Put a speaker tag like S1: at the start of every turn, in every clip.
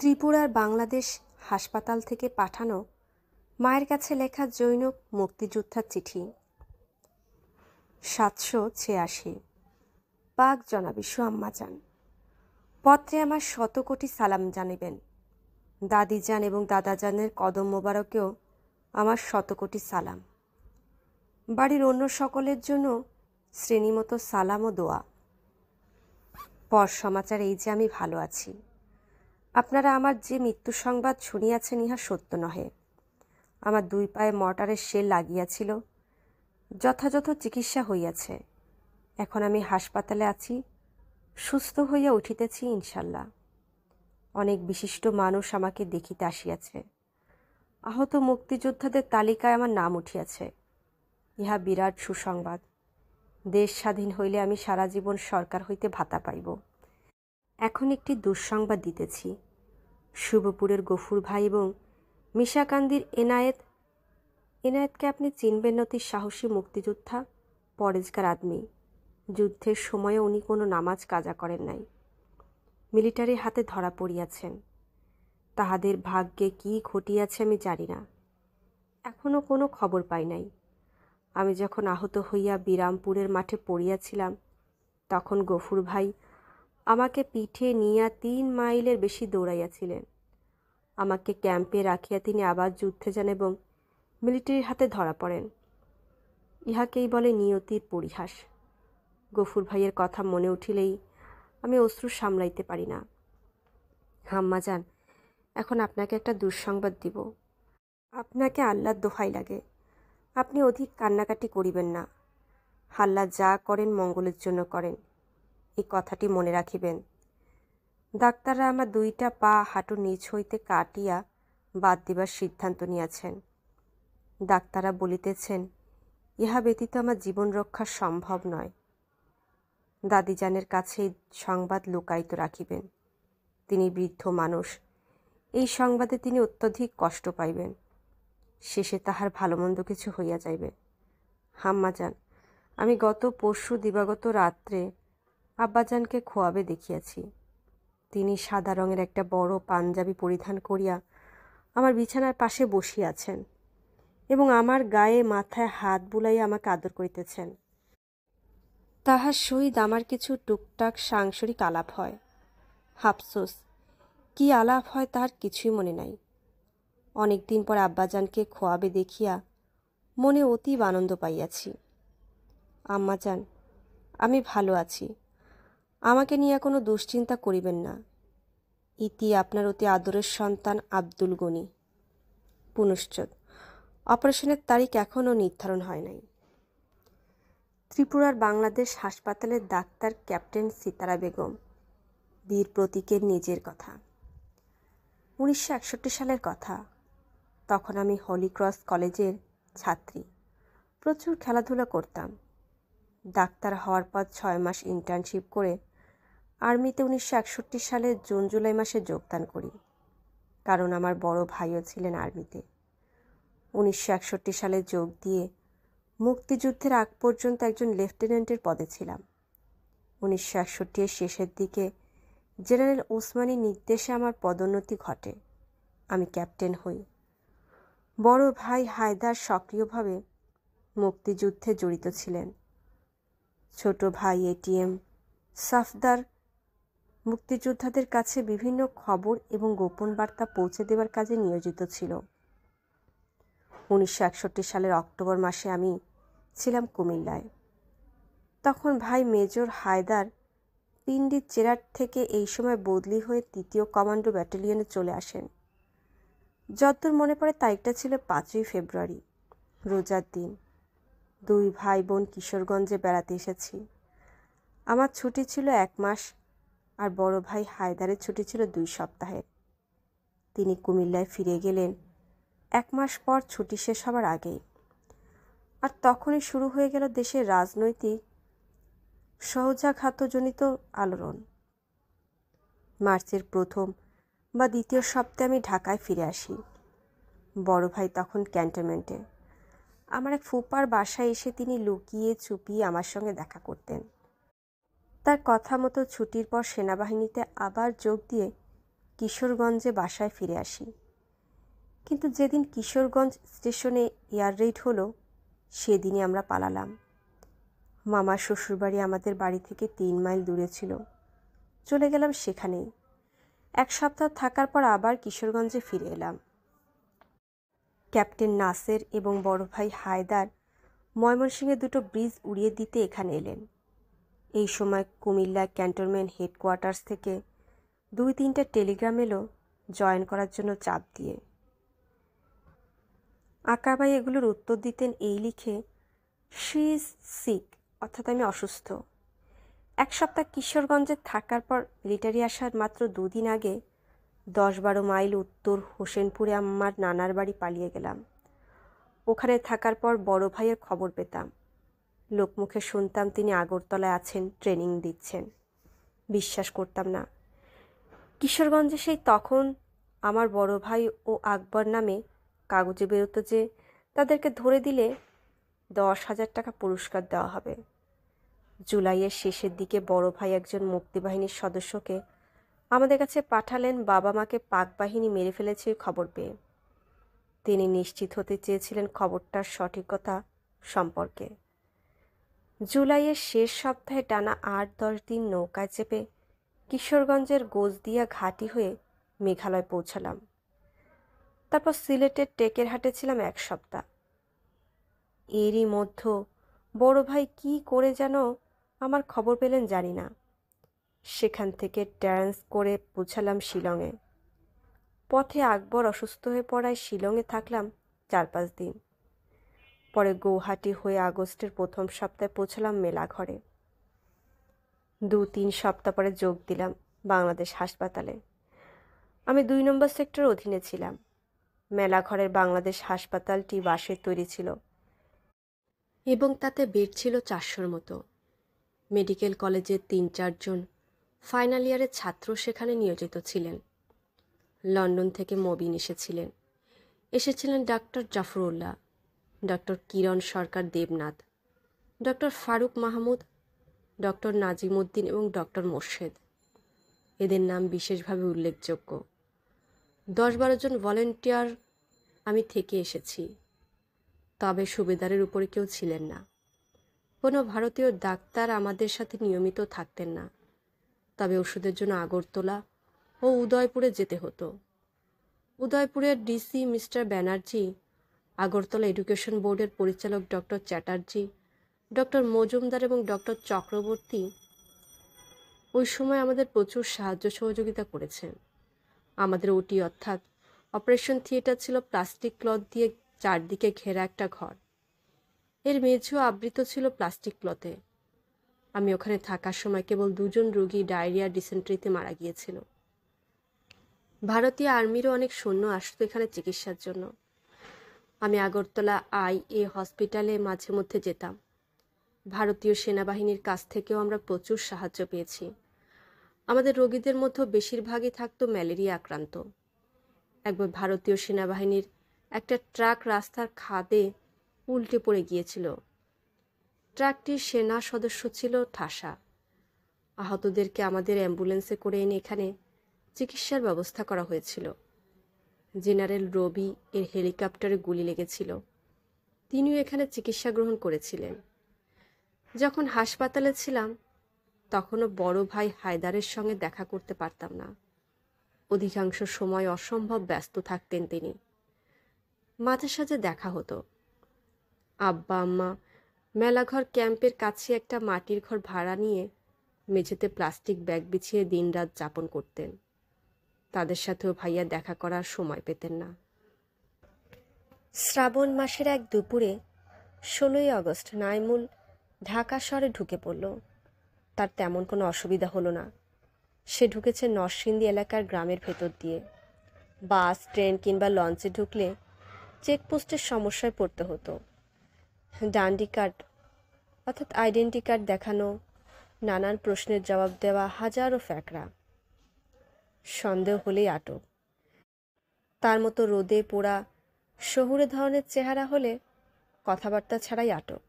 S1: ত্রিপুরার বাংলাদেশ হাসপাতাল থেকে পাঠানো মায়ের কাছে লেখা জৈন মুক্তিযোদ্ধার চিঠি সাতশো ছিয়াশি পাক জনাবিশু আম্মা চান পত্রে আমার শত কোটি সালাম জানিবেন যান এবং দাদাজানের কদম মোবারকেও আমার শত কোটি সালাম বাড়ির অন্য সকলের জন্য শ্রেণীমতো সালাম ও দোয়া পর সমাচার এই যে আমি ভালো আছি আপনারা আমার যে মৃত্যু সংবাদ শুনিয়াছেন ইহা সত্য নহে আমার দুই পায়ে মর্টারের সেল লাগিয়াছিল যথাযথ চিকিৎসা হইয়াছে এখন আমি হাসপাতালে আছি সুস্থ হইয়া উঠিতেছি ইনশাল্লাহ অনেক বিশিষ্ট মানুষ আমাকে দেখিতে আসিয়াছে আহত মুক্তিযোদ্ধাদের তালিকায় আমার নাম উঠিয়াছে ইহা বিরাট সুসংবাদ দেশ স্বাধীন হইলে আমি সারা জীবন সরকার হইতে ভাতা পাইব এখন একটি দুঃসংবাদ দিতেছি শুভপুরের গফুর ভাই এবং মিশাকান্দির এনায়েত এনায়েতকে আপনি চিনবেন অতি সাহসী মুক্তিযোদ্ধা পরেজগার আদমি যুদ্ধের সময়ে উনি কোনো নামাজ কাজা করেন নাই মিলিটারির হাতে ধরা পড়িয়াছেন তাহাদের ভাগ্যে কি ঘটিয়াছে আমি জানি না এখনও কোনো খবর পাই নাই আমি যখন আহত হইয়া বিরামপুরের মাঠে পড়িয়াছিলাম তখন গফুর ভাই আমাকে পিঠে নিয়া তিন মাইলের বেশি দৌড়াইয়াছিলেন আমাকে ক্যাম্পে রাখিয়া তিনি আবার যুদ্ধে যান এবং মিলিটারির হাতে ধরা পড়েন ইহাকেই বলে নিয়তির পরিহাস গফুর ভাইয়ের কথা মনে উঠিলেই আমি অশ্রু সামলাইতে পারি না হাম্মা যান এখন আপনাকে একটা দুঃসংবাদ দিব আপনাকে আল্লাহ দোহাই লাগে আপনি অধিক কান্নাকাটি করিবেন না হাল্লা যা করেন মঙ্গলের জন্য করেন এই কথাটি মনে রাখিবেন ডাক্তাররা আমার দুইটা পা হাঁটু নিচ হইতে কাটিয়া বাদ দিবার সিদ্ধান্ত নিয়াছেন ডাক্তাররা বলিতেছেন ইহা ব্যতীত আমার জীবন রক্ষা সম্ভব নয় দাদিজানের কাছে সংবাদ লুকায়িত রাখিবেন তিনি বৃদ্ধ মানুষ এই সংবাদে তিনি অত্যধিক কষ্ট পাইবেন শেষে তাহার ভালো মন্দ কিছু হইয়া যাইবে হাম্মাজান আমি গত পরশু দিবাগত রাত্রে আব্বাজানকে খোয়াবে দেখিয়াছি তিনি সাদা রঙের একটা বড় পাঞ্জাবি পরিধান করিয়া আমার বিছানার পাশে বসিয়াছেন এবং আমার গায়ে মাথায় হাত বুলাইয়া আমাকে আদর করিতেছেন তাহার সহিত আমার কিছু টুকটাক সাংসারিক আলাপ হয় হাফসোস কি আলাপ হয় তাহার কিছুই মনে নাই অনেকদিন পর আব্বাজানকে খোয়াবে দেখিয়া মনে অতীব আনন্দ পাইয়াছি আম্মাজান আমি ভালো আছি আমাকে নিয়ে কোনো দুশ্চিন্তা করিবেন না ইতি আপনার অতি আদরের সন্তান আব্দুল গনি পুনশ্চদ অপারেশনের তারিখ এখনও নির্ধারণ হয় নাই ত্রিপুরার বাংলাদেশ হাসপাতালের ডাক্তার ক্যাপ্টেন সিতারা বেগম বীর প্রতীকের নিজের কথা উনিশশো একষট্টি সালের কথা তখন আমি হলিক্রস কলেজের ছাত্রী প্রচুর খেলাধুলা করতাম ডাক্তার হওয়ার পর ছয় মাস ইন্টার্নশিপ করে আর্মিতে উনিশশো সালে জুন জুলাই মাসে যোগদান করি কারণ আমার বড় ভাইও ছিলেন আর্মিতে উনিশশো সালে যোগ দিয়ে মুক্তিযুদ্ধের আগ পর্যন্ত একজন লেফটেন্যান্টের পদে ছিলাম উনিশশো একষট্টির শেষের দিকে জেনারেল ওসমানী নির্দেশে আমার পদোন্নতি ঘটে আমি ক্যাপ্টেন হই বড় ভাই হায়দার সক্রিয়ভাবে মুক্তিযুদ্ধে জড়িত ছিলেন ছোট ভাই এটিএম সাফদার মুক্তিযোদ্ধাদের কাছে বিভিন্ন খবর এবং গোপন বার্তা পৌঁছে দেওয়ার কাজে নিয়োজিত ছিল উনিশশো সালের অক্টোবর মাসে আমি ছিলাম কুমিল্লায় তখন ভাই মেজর হায়দার পিন্ডি চেরাট থেকে এই সময় বদলি হয়ে তৃতীয় কমান্ডো ব্যাটালিয়নে চলে আসেন যতদূর মনে পড়ে তারিখটা ছিল পাঁচই ফেব্রুয়ারি রোজার দিন দুই ভাই বোন কিশোরগঞ্জে বেড়াতে এসেছি আমার ছুটি ছিল এক মাস আর বড় ভাই হায়দারের ছুটি ছিল দুই সপ্তাহের তিনি কুমিল্লায় ফিরে গেলেন এক মাস পর ছুটি শেষ হবার আগেই আর তখনই শুরু হয়ে গেল দেশের রাজনৈতিক সহজাঘাতজনিত আলোড়ন মার্চের প্রথম বা দ্বিতীয় সপ্তাহে আমি ঢাকায় ফিরে আসি বড় ভাই তখন ক্যান্টনমেন্টে আমার এক ফুপার বাসায় এসে তিনি লুকিয়ে চুপিয়ে আমার সঙ্গে দেখা করতেন তার কথা মতো ছুটির পর সেনাবাহিনীতে আবার যোগ দিয়ে কিশোরগঞ্জে বাসায় ফিরে আসি কিন্তু যেদিন কিশোরগঞ্জ স্টেশনে এয়ার রেড হলো সেদিনই আমরা পালালাম মামার শ্বশুরবাড়ি আমাদের বাড়ি থেকে তিন মাইল দূরে ছিল চলে গেলাম সেখানেই এক সপ্তাহ থাকার পর আবার কিশোরগঞ্জে ফিরে এলাম ক্যাপ্টেন নাসের এবং বড় ভাই হায়দার ময়মনসিংহে দুটো ব্রিজ উড়িয়ে দিতে এখানে এলেন এই সময় কুমিল্লা ক্যান্টনমেন্ট হেডকোয়ার্টার্স থেকে দুই তিনটা টেলিগ্রাম এলো জয়েন করার জন্য চাপ দিয়ে আকাবাই এগুলোর উত্তর দিতেন এই লিখে শি ইজ সিক অর্থাৎ আমি অসুস্থ এক সপ্তাহ কিশোরগঞ্জে থাকার পর রিটারি আসার মাত্র দুদিন আগে দশ বারো মাইল উত্তর হোসেনপুরে আমার নানার বাড়ি পালিয়ে গেলাম ওখানে থাকার পর বড় ভাইয়ের খবর পেতাম লোকমুখে শুনতাম তিনি আগরতলায় আছেন ট্রেনিং দিচ্ছেন বিশ্বাস করতাম না কিশোরগঞ্জে সেই তখন আমার বড় ভাই ও আকবর নামে কাগজে বেরোতো যে তাদেরকে ধরে দিলে দশ হাজার টাকা পুরস্কার দেওয়া হবে জুলাইয়ের শেষের দিকে বড় ভাই একজন মুক্তিবাহিনীর সদস্যকে আমাদের কাছে পাঠালেন বাবা মাকে পাক বাহিনী মেরে ফেলেছে খবর পেয়ে তিনি নিশ্চিত হতে চেয়েছিলেন খবরটার সঠিকতা সম্পর্কে জুলাইয়ের শেষ সপ্তাহে টানা আট দশ দিন নৌকায় চেপে কিশোরগঞ্জের গোজদিয়া ঘাটি হয়ে মেঘালয় পৌঁছালাম তারপর সিলেটের টেকের হাটে ছিলাম এক সপ্তাহ এরই মধ্য বড় ভাই কি করে যেন আমার খবর পেলেন জানি না সেখান থেকে ট্যারেন্স করে পৌঁছালাম শিলংয়ে পথে আকবর অসুস্থ হয়ে পড়ায় শিলংয়ে থাকলাম চার পাঁচ দিন পরে গৌহাটি হয়ে আগস্টের প্রথম সপ্তাহে পৌঁছলাম মেলাঘরে দু তিন সপ্তাহ পরে যোগ দিলাম বাংলাদেশ হাসপাতালে আমি দুই নম্বর সেক্টরের অধীনে ছিলাম মেলাঘরের বাংলাদেশ হাসপাতালটি বাঁশের তৈরি ছিল এবং তাতে বেড ছিল চারশোর মতো মেডিকেল কলেজের তিন চারজন ফাইনাল ইয়ারের ছাত্র সেখানে নিয়োজিত ছিলেন লন্ডন থেকে মবিন এসেছিলেন এসেছিলেন ডাক্তার Zafrullah doctor Kiran Sarkar Debnath doctor Faruk Mahmud doctor Nazimuddin এবং ডক্টর মোর্শেদ এদের নাম বিশেষভাবে উল্লেখযোগ্য দশ বারো জন ভলেন্টিয়ার আমি থেকে এসেছি তবে সুবেদারের উপরে কেউ ছিলেন না কোনো ভারতীয় ডাক্তার আমাদের সাথে নিয়মিত থাকতেন না তবে ওষুধের জন্য আগরতলা ও উদয়পুরে যেতে হতো উদয়পুরের DC mister Banerjee Agartala education বোর্ডের পরিচালক ডক্টর চ্যাটার্জি ডক্টর মজুমদার এবং ডক্টর চক্রবর্তী ওই সময় আমাদের প্রচুর সাহায্য সহযোগিতা করেছেন আমাদের ওটি অর্থাৎ অপারেশন থিয়েটার ছিল প্লাস্টিক ক্লথ দিয়ে চারদিকে ঘেরা একটা ঘর এর মেঝেও আবৃত ছিল প্লাস্টিক ক্লথে আমি ওখানে থাকার সময় কেবল দুজন রোগী ডায়রিয়া ডিসেন্ট্রিতে মারা গিয়েছিল ভারতীয় আর্মিরও অনেক সৈন্য আসতো এখানে চিকিৎসার জন্য আমি আগরতলা আই এ হসপিটালে মাঝে মধ্যে যেতাম ভারতীয় সেনাবাহিনীর কাছ থেকেও আমরা প্রচুর সাহায্য পেয়েছি আমাদের রোগীদের মধ্যে বেশিরভাগই থাকতো ম্যালেরিয়া আক্রান্ত একবার ভারতীয় সেনাবাহিনীর একটা ট্রাক রাস্তার খাদে উল্টে পড়ে গিয়েছিল ট্রাকটির সেনা সদস্য ছিল ঠাসা আহতদেরকে আমাদের অ্যাম্বুলেন্সে করে এনে এখানে চিকিৎসার ব্যবস্থা করা হয়েছিল জেনারেল রবি এর হেলিকপ্টারে গুলি লেগেছিল তিনিও এখানে চিকিৎসা গ্রহণ করেছিলেন যখন হাসপাতালে ছিলাম তখনও বড় ভাই হায়দারের সঙ্গে দেখা করতে পারতাম না অধিকাংশ সময় অসম্ভব ব্যস্ত থাকতেন তিনি মাঝে সাঝে দেখা হতো আব্বা আম্মা মেলাঘর ক্যাম্পের কাছে একটা মাটির ঘর ভাড়া নিয়ে মেঝেতে প্লাস্টিক ব্যাগ বিছিয়ে দিনরাত যাপন করতেন তাদের সাথেও ভাইয়া দেখা করার সময় পেতেন না শ্রাবণ মাসের এক দুপুরে ষোলোই আগস্ট নাইমুল ঢাকা শহরে ঢুকে পড়ল তার তেমন কোনো অসুবিধা হলো না সে ঢুকেছে নরসিংদী এলাকার গ্রামের ভেতর দিয়ে বাস ট্রেন কিংবা লঞ্চে ঢুকলে চেকপোস্টের সমস্যায় পড়তে হতো ডান্ডি কার্ড অর্থাৎ আইডেন্টি কার্ড দেখানো নানান প্রশ্নের জবাব দেওয়া হাজারো ফ্যাকরা সন্দেহ হলেই আটক তার মতো রোদে পোড়া শহুরে ধরনের চেহারা হলে কথাবার্তা ছাড়াই আটক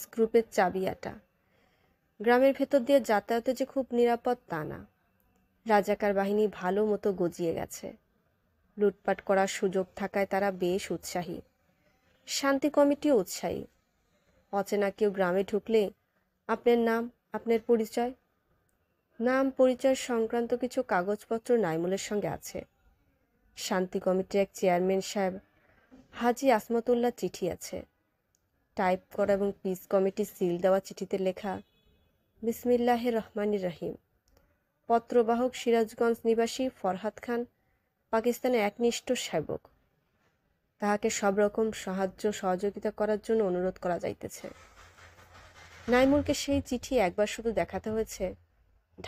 S1: স্ক্রুপের চাবি আটা গ্রামের ভেতর দিয়ে যাতায়াতে যে খুব নিরাপদ তা না রাজাকার বাহিনী ভালো মতো গজিয়ে গেছে লুটপাট করার সুযোগ থাকায় তারা বেশ উৎসাহী শান্তি কমিটিও উৎসাহী অচেনা কেউ গ্রামে ঢুকলে আপনার নাম আপনার পরিচয় নাম পরিচয় সংক্রান্ত কিছু কাগজপত্র নাইমুলের সঙ্গে আছে শান্তি কমিটির এক চেয়ারম্যান সাহেব হাজি আসমাতুল্লাহ চিঠি আছে টাইপ করা এবং পিস কমিটি সিল দেওয়া চিঠিতে লেখা বিসমিল্লাহ রহমান রাহিম পত্রবাহক সিরাজগঞ্জ নিবাসী ফরহাদ খান পাকিস্তানে একনিষ্ঠ সেবক তাহাকে সব রকম সাহায্য সহযোগিতা করার জন্য অনুরোধ করা যাইতেছে নাইমুলকে সেই চিঠি একবার শুধু দেখাতে হয়েছে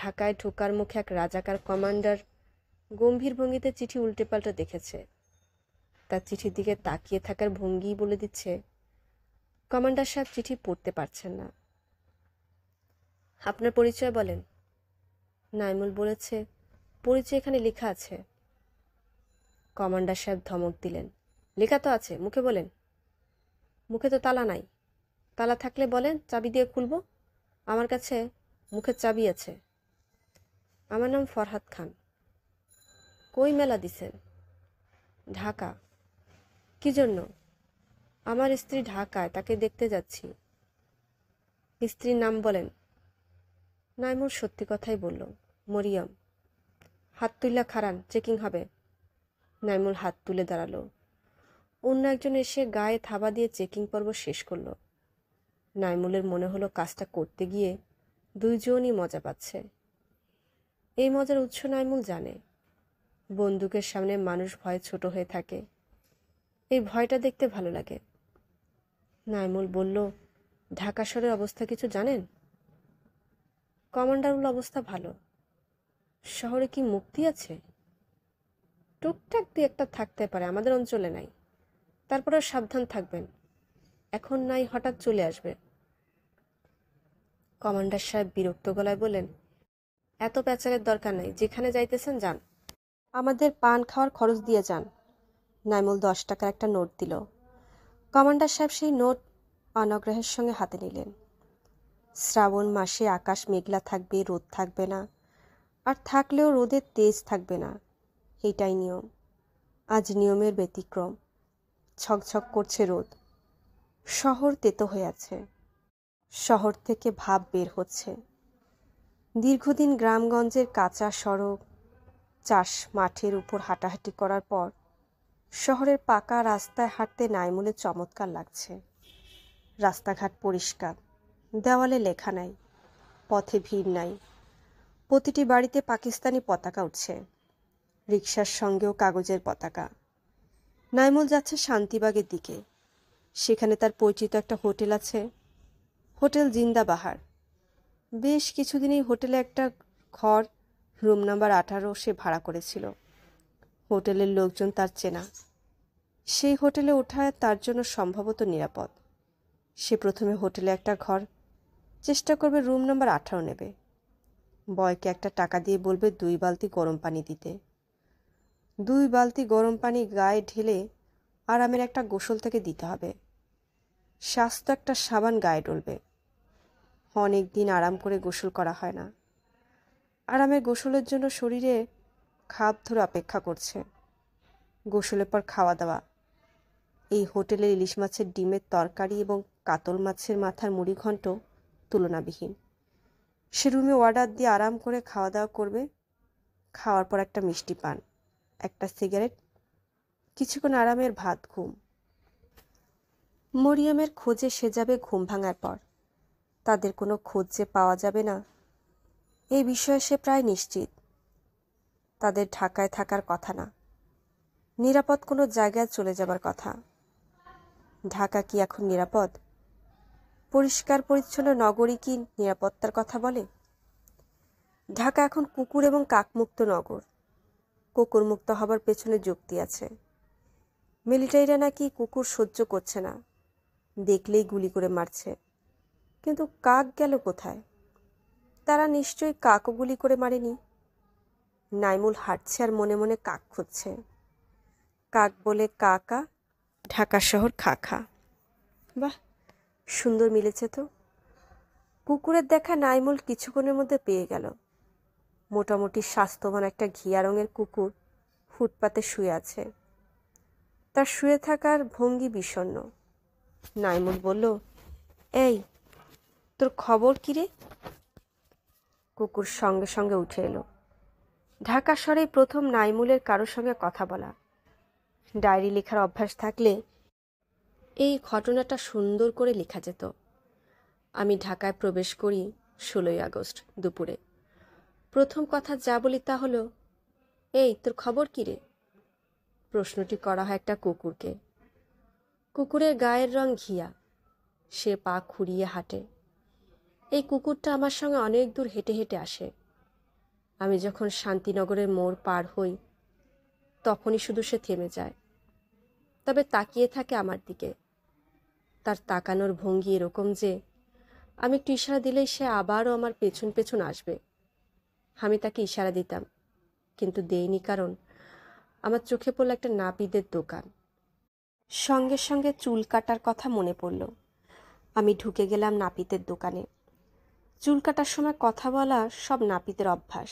S1: ঢাকায় ঢোকার মুখে এক রাজাকার কমান্ডার গম্ভীর ভঙ্গিতে চিঠি উল্টে পাল্টা দেখেছে তার চিঠির দিকে তাকিয়ে থাকার ভঙ্গি বলে দিচ্ছে কমান্ডার সাহেব চিঠি পড়তে পারছেন না আপনার পরিচয় বলেন নাইমুল বলেছে পরিচয় এখানে লেখা আছে কমান্ডার সাহেব ধমক দিলেন লেখা তো আছে মুখে বলেন মুখে তো তালা নাই তালা থাকলে বলেন চাবি দিয়ে খুলব আমার কাছে মুখের চাবি আছে আমার নাম ফরহাদ খান কই মেলা দিছেন ঢাকা কি জন্য আমার স্ত্রী ঢাকায় তাকে দেখতে যাচ্ছি স্ত্রীর নাম বলেন নাইমুর সত্যি কথাই বলল মরিয়ম হাত তুললা খারান চেকিং হবে নাইমুল হাত তুলে দাঁড়ালো অন্য একজন এসে গায়ে থাবা দিয়ে চেকিং পর্ব শেষ করল নাইমুলের মনে হলো কাজটা করতে গিয়ে দুইজনই মজা পাচ্ছে এই মজার উৎস নাইমুল জানে বন্দুকের সামনে মানুষ ভয় ছোট হয়ে থাকে এই ভয়টা দেখতে ভালো লাগে নাইমুল বলল ঢাকা শহরের অবস্থা কিছু জানেন কমান্ডারুল অবস্থা ভালো শহরে কি মুক্তি আছে টুকটাক দিয়ে একটা থাকতে পারে আমাদের অঞ্চলে নাই তারপরে সাবধান থাকবেন এখন নাই হঠাৎ চলে আসবে কমান্ডার সাহেব বিরক্ত গলায় বললেন এত প্যাচারের দরকার নাই যেখানে যাইতেছেন যান আমাদের পান খাওয়ার খরচ দিয়ে যান নাইমুল দশ টাকার একটা নোট দিল কমান্ডার সাহেব সেই নোট অনগ্রহের সঙ্গে হাতে নিলেন শ্রাবণ মাসে আকাশ মেঘলা থাকবে রোদ থাকবে না আর থাকলেও রোদের তেজ থাকবে না এইটাই নিয়ম আজ নিয়মের ব্যতিক্রম ছকছক করছে রোদ শহর তেতো হয়ে আছে শহর থেকে ভাব বের হচ্ছে দীর্ঘদিন গ্রামগঞ্জের কাঁচা সড়ক চাষ মাঠের উপর হাঁটাহাঁটি করার পর শহরের পাকা রাস্তায় হাঁটতে নাইমুলে চমৎকার লাগছে রাস্তাঘাট পরিষ্কার দেওয়ালে লেখা নাই পথে ভিড় নাই প্রতিটি বাড়িতে পাকিস্তানি পতাকা উঠছে রিক্সার সঙ্গেও কাগজের পতাকা নাইমুল যাচ্ছে শান্তিবাগের দিকে সেখানে তার পরিচিত একটা হোটেল আছে হোটেল জিন্দাবাহার বেশ কিছুদিনই হোটেলে একটা ঘর রুম নাম্বার আঠারো সে ভাড়া করেছিল হোটেলের লোকজন তার চেনা সেই হোটেলে ওঠা তার জন্য সম্ভবত নিরাপদ সে প্রথমে হোটেলে একটা ঘর চেষ্টা করবে রুম নাম্বার আঠারো নেবে বয়কে একটা টাকা দিয়ে বলবে দুই বালতি গরম পানি দিতে দুই বালতি গরম পানি গায়ে ঢেলে আরামের একটা গোসল থেকে দিতে হবে স্বাস্থ্য একটা সাবান গায়ে ডলবে অনেক দিন আরাম করে গোসল করা হয় না আরামের গোসলের জন্য শরীরে খাপ ধরে অপেক্ষা করছে গোসলের পর খাওয়া দাওয়া এই হোটেলে ইলিশ মাছের ডিমের তরকারি এবং কাতল মাছের মাথার মুড়ি ঘণ্ট তুলনাবিহীন সে রুমে অর্ডার দিয়ে আরাম করে খাওয়া দাওয়া করবে খাওয়ার পর একটা মিষ্টি পান একটা সিগারেট কিছুক্ষণ আরামের ভাত ঘুম মরিয়ামের খোঁজে সে যাবে ঘুম ভাঙার পর তাদের কোনো খোঁজ যে পাওয়া যাবে না এই বিষয়ে সে প্রায় নিশ্চিত তাদের ঢাকায় থাকার কথা না নিরাপদ কোনো জায়গায় চলে যাবার কথা ঢাকা কি এখন নিরাপদ পরিষ্কার পরিচ্ছন্ন নগরী কি নিরাপত্তার কথা বলে ঢাকা এখন কুকুর এবং কাকমুক্ত নগর কুকুর মুক্ত হবার পেছনে যুক্তি আছে মিলিটারিরা নাকি কুকুর সহ্য করছে না দেখলেই গুলি করে মারছে কিন্তু কাক গেল কোথায় তারা নিশ্চয়ই কাক গুলি করে মারেনি নাইমুল হাঁটছে আর মনে মনে কাক খুঁজছে কাক বলে কাকা ঢাকা শহর খাখা বাহ সুন্দর মিলেছে তো কুকুরের দেখা নাইমুল কিছুক্ষণের মধ্যে পেয়ে গেল মোটামুটি স্বাস্থ্যবান একটা ঘিয়া রঙের কুকুর ফুটপাতে শুয়ে আছে তার শুয়ে থাকার ভঙ্গি বিষণ্ন নাইমুল বলল এই তোর খবর কিরে কুকুর সঙ্গে সঙ্গে উঠে এলো ঢাকা স্বরে প্রথম নাইমুলের কারোর সঙ্গে কথা বলা ডায়েরি লেখার অভ্যাস থাকলে এই ঘটনাটা সুন্দর করে লেখা যেত আমি ঢাকায় প্রবেশ করি ষোলোই আগস্ট দুপুরে প্রথম কথা যা বলি তা হলো এই তোর খবর কী রে প্রশ্নটি করা হয় একটা কুকুরকে কুকুরের গায়ের রং ঘিয়া সে পা খুঁড়িয়ে হাঁটে এই কুকুরটা আমার সঙ্গে অনেক দূর হেঁটে হেঁটে আসে আমি যখন শান্তিনগরের মোড় পার হই তখনই শুধু সে থেমে যায় তবে তাকিয়ে থাকে আমার দিকে তার তাকানোর ভঙ্গি এরকম যে আমি একটু ইশারা দিলেই সে আবারও আমার পেছন পেছন আসবে আমি তাকে ইশারা দিতাম কিন্তু দেইনি কারণ আমার চোখে পড়ল একটা নাপিদের দোকান সঙ্গে সঙ্গে চুল কাটার কথা মনে পড়ল আমি ঢুকে গেলাম নাপিতের দোকানে চুল কাটার সময় কথা বলা সব নাপিতের অভ্যাস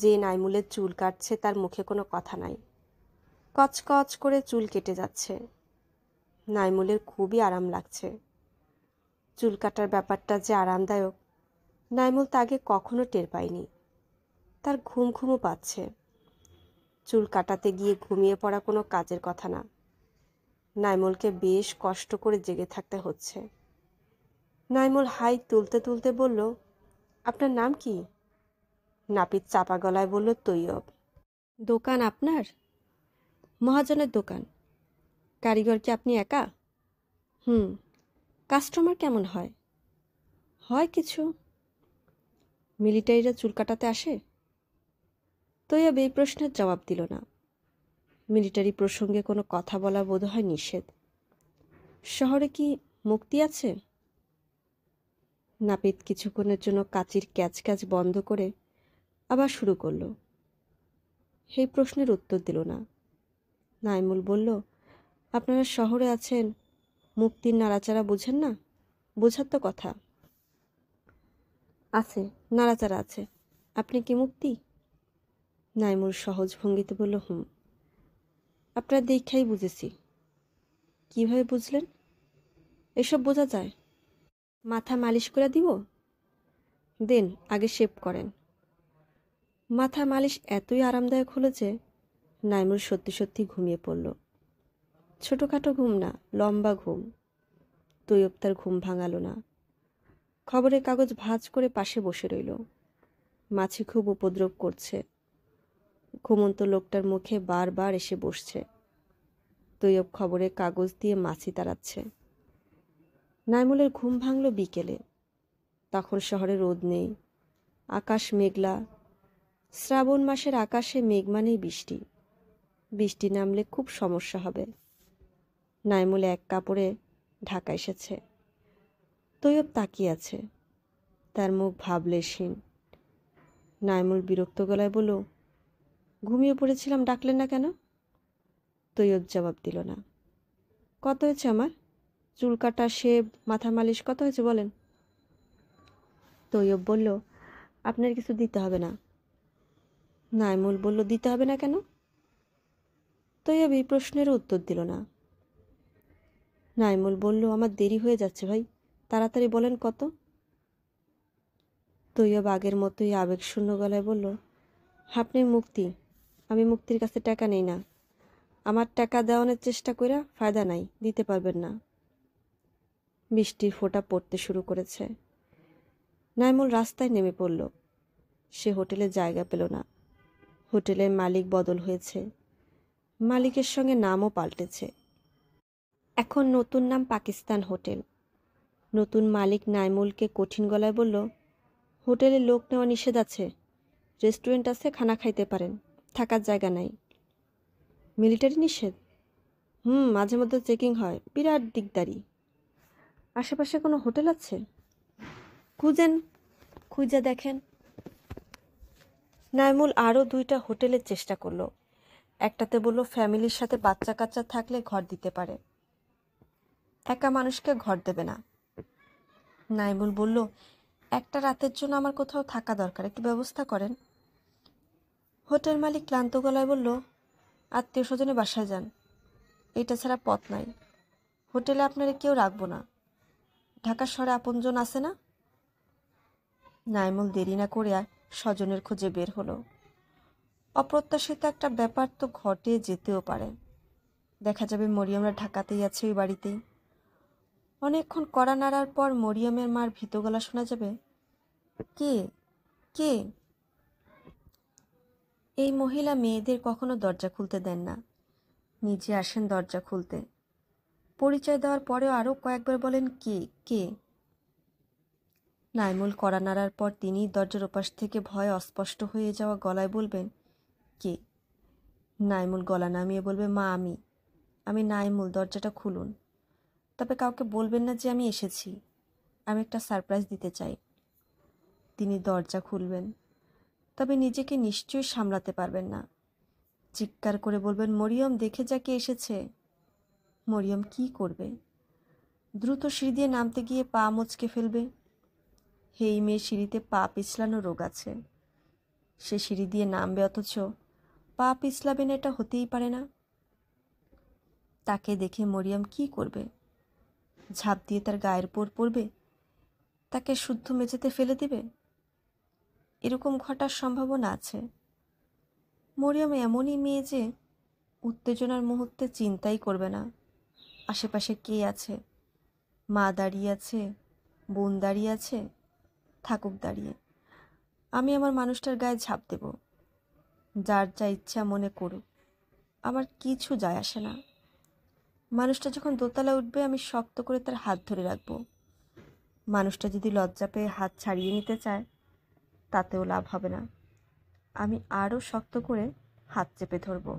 S1: যে নাইমুলের চুল কাটছে তার মুখে কোনো কথা নাই কচকচ করে চুল কেটে যাচ্ছে নাইমুলের খুবই আরাম লাগছে চুল কাটার ব্যাপারটা যে আরামদায়ক নাইমুল তা আগে কখনো টের পায়নি তার ঘুম ঘুমও পাচ্ছে চুল কাটাতে গিয়ে ঘুমিয়ে পড়া কোনো কাজের কথা না নাইমুলকে বেশ কষ্ট করে জেগে থাকতে হচ্ছে নাইমুল হাই তুলতে তুলতে বলল আপনার নাম কি নাপিত চাপা গলায় বলল তৈয়ব দোকান আপনার মহাজনের দোকান কারিগর কি আপনি একা হুম কাস্টমার কেমন হয় হয় কিছু মিলিটারিরা চুল কাটাতে আসে তৈয়ব এই প্রশ্নের জবাব দিল না মিলিটারি প্রসঙ্গে কোনো কথা বলা বোধ হয় নিষেধ শহরে কি মুক্তি আছে নাপিত কিছুক্ষণের জন্য কাচির ক্যাচ ক্যাচ বন্ধ করে আবার শুরু করল সেই প্রশ্নের উত্তর দিল না নাইমুল বলল আপনারা শহরে আছেন মুক্তির নাড়াচাড়া বুঝেন না বোঝার তো কথা আছে নাড়াচাড়া আছে আপনি কি মুক্তি নাইমুল সহজ ভঙ্গিতে বলল হুম আপনার দীক্ষাই বুঝেছি কিভাবে বুঝলেন এসব বোঝা যায় মাথা মালিশ করে দিব দেন আগে শেভ করেন মাথা মালিশ এতই আরামদায়ক হলো যে নাইমুল সত্যি সত্যি ঘুমিয়ে পড়ল ছোটোখাটো ঘুম না লম্বা ঘুম তৈয়ব তার ঘুম ভাঙালো না খবরের কাগজ ভাঁজ করে পাশে বসে রইল মাছি খুব উপদ্রব করছে ঘুমন্ত লোকটার মুখে বারবার এসে বসছে তৈয়ব খবরের কাগজ দিয়ে মাছি তাড়াচ্ছে নাইমুলের ঘুম ভাঙল বিকেলে তখন শহরে রোদ নেই আকাশ মেঘলা শ্রাবণ মাসের আকাশে মেঘ মানেই বৃষ্টি বৃষ্টি নামলে খুব সমস্যা হবে নাইমুল এক কাপড়ে ঢাকা এসেছে তৈয়ব তাকিয়ে আছে তার মুখ ভাবলে সীন নাইমুল বিরক্ত গলায় বলল ঘুমিয়ে পড়েছিলাম ডাকলেন না কেন তৈয়ব জবাব দিল না কত হয়েছে আমার চুল কাটা শেভ মাথা মালিশ কত হয়েছে বলেন তৈয়ব বলল আপনার কিছু দিতে হবে না নাইমুল বলল দিতে হবে না কেন তৈয়ব এই প্রশ্নের উত্তর দিল না নাইমুল বলল আমার দেরি হয়ে যাচ্ছে ভাই তাড়াতাড়ি বলেন কত তৈয়ব আগের মতোই আবেগশূন্য গলায় বলল আপনি মুক্তি আমি মুক্তির কাছে টাকা নেই না আমার টাকা দেওয়ানোর চেষ্টা করে ফায়দা নাই দিতে পারবেন না বৃষ্টির ফোঁটা পড়তে শুরু করেছে নাইমুল রাস্তায় নেমে পড়ল সে হোটেলে জায়গা পেল না হোটেলের মালিক বদল হয়েছে মালিকের সঙ্গে নামও পাল্টেছে এখন নতুন নাম পাকিস্তান হোটেল নতুন মালিক নাইমুলকে কঠিন গলায় বলল হোটেলে লোক নেওয়া নিষেধ আছে রেস্টুরেন্ট আছে খানা খাইতে পারেন থাকার জায়গা নাই মিলিটারি নিষেধ হুম মাঝে মধ্যে চেকিং হয় বিরাট দিকদারি আশেপাশে কোনো হোটেল আছে খুঁজেন খুঁজে দেখেন নাইমুল আরও দুইটা হোটেলের চেষ্টা করলো একটাতে বলল ফ্যামিলির সাথে বাচ্চা কাচ্চা থাকলে ঘর দিতে পারে একা মানুষকে ঘর দেবে না নাইমুল বলল একটা রাতের জন্য আমার কোথাও থাকা দরকার একটু ব্যবস্থা করেন হোটেল মালিক ক্লান্ত গলায় বলল আত্মীয় স্বজনে বাসায় যান এটা ছাড়া পথ নাই হোটেলে আপনারা কেউ রাখবো না ঢাকার শহরে আপনজন আছে না নাইমুল দেরি না করে আর স্বজনের খোঁজে বের হলো অপ্রত্যাশিত একটা ব্যাপার তো ঘটে যেতেও পারে দেখা যাবে মরিয়মরা ঢাকাতেই আছে ওই বাড়িতেই অনেকক্ষণ কড়া নাড়ার পর মরিয়মের মার ভীত গলা শোনা যাবে কে কে এই মহিলা মেয়েদের কখনো দরজা খুলতে দেন না নিজে আসেন দরজা খুলতে পরিচয় দেওয়ার পরেও আরও কয়েকবার বলেন কে কে নাইমুল কড়া নাড়ার পর তিনি দরজার ওপাশ থেকে ভয় অস্পষ্ট হয়ে যাওয়া গলায় বলবেন কে নাইমুল গলা নামিয়ে বলবে মা আমি আমি নাইমুল দরজাটা খুলুন তবে কাউকে বলবেন না যে আমি এসেছি আমি একটা সারপ্রাইজ দিতে চাই তিনি দরজা খুলবেন তবে নিজেকে নিশ্চয়ই সামলাতে পারবেন না চিৎকার করে বলবেন মরিয়ম দেখে যাকে এসেছে মরিয়ম কি করবে দ্রুত সিঁড়ি দিয়ে নামতে গিয়ে পা মচকে ফেলবে হেই মেয়ে সিঁড়িতে পা পিছলানো রোগ আছে সে সিঁড়ি দিয়ে নামবে অথচ পা পিছলাবে না এটা হতেই পারে না তাকে দেখে মরিয়াম কি করবে ঝাঁপ দিয়ে তার গায়ের উপর পড়বে তাকে শুদ্ধ মেঝেতে ফেলে দেবে এরকম ঘটার সম্ভাবনা আছে মরিয়াম এমনই মেয়ে যে উত্তেজনার মুহূর্তে চিন্তাই করবে না আশেপাশে কে আছে মা দাঁড়িয়ে আছে বোন দাঁড়িয়ে আছে থাকুক দাঁড়িয়ে আমি আমার মানুষটার গায়ে ঝাঁপ দেব যার যা ইচ্ছা মনে করুক আমার কিছু যায় আসে না মানুষটা যখন দোতলা উঠবে আমি শক্ত করে তার হাত ধরে রাখব মানুষটা যদি লজ্জা পেয়ে হাত ছাড়িয়ে নিতে চায় তাতেও লাভ হবে না আমি আরও শক্ত করে হাত চেপে ধরবো